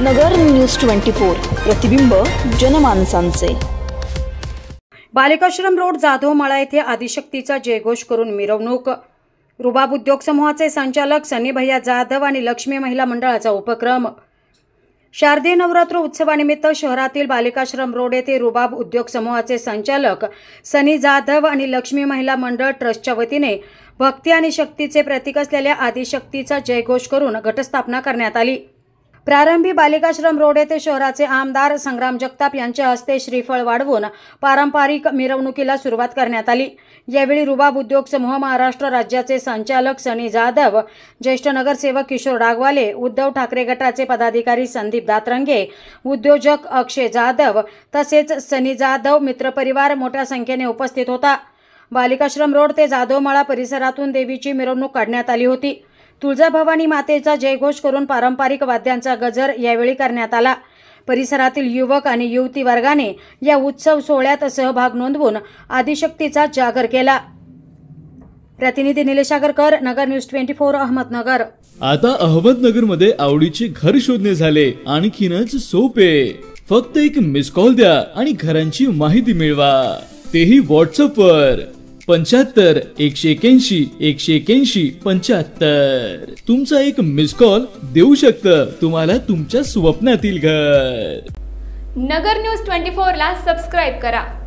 नगर news twenty four प्रतिबिंब जनमानसांचे बालिकाश्रम road जाधवमाळा येथे आदिशक्तीचा जयघोष करून मिरवणूक रुबाब उद्योग समूहाचे संचालक सनी भैया जाधव आणि लक्ष्मी महिला मंडळाचा उपक्रम शारदीय नवरात्र उत्सवानिमित्त शहरातील बालिकाश्रम रोड येथे रुबाब उद्योग समूहाचे संचालक सनी जाधव आणि लक्ष्मी महिला मंडळ ट्रस्टच्या वतीने भक्ती आणि शक्तीचे प्रतीक असलेल्या आदिशक्तीचा जयघोष करून घटस्थापना करण्यात आली प्रारंभी बालिकाश्रम रोड येथे शहराचे आमदार संग्राम जगताप यांच्या हस्ते श्रीफळ वाढवून पारंपरिक मिरवणुकीला सुरुवात करण्यात आली यावेळी रुबाब उद्योग समूह महाराष्ट्र राज्याचे संचालक सनी जाधव ज्येष्ठ नगरसेवक किशोर डागवाले उद्धव ठाकरे गटाचे पदाधिकारी संदीप दातरंगे उद्योजक अक्षय जाधव तसेच सनी जाधव मित्रपरिवार मोठ्या संख्येने उपस्थित होता बालिकाश्रम रोड ते जाधवमाळा परिसरातून देवीची मिरवणूक काढण्यात आली होती तुळजाभवानी मातेचा जयघोष करून पारंपरिक वाद्यांचा गजर यावेळी करण्यात आला परिसरातील युवक आणि युवती वर्गाने या उत्सव सोहळ्यात सहभाग नोंदवून आदिशक्तीचा जागर केला प्रतिनिधी निलेशागरकर Nagar news twenty four Ahmednagar आता अहमदनगरमध्ये आवडीचे घर शोधणे झाले आणखीनच सोपे फक्त एक मिस कॉल द्या आणि घरांची माहिती मिळवा तेही व्हॉट्सअप वर पंच्याहत्तर एकशे एक्याऐंशी एकशे एक्याऐंशी पंच्याहत्तर तुमचा एक मिस कॉल देऊ शकत तुम्हाला तुमच्या स्वप्नातील घर नगर न्यूज ट्वेंटी फोर ला सबस्क्राईब करा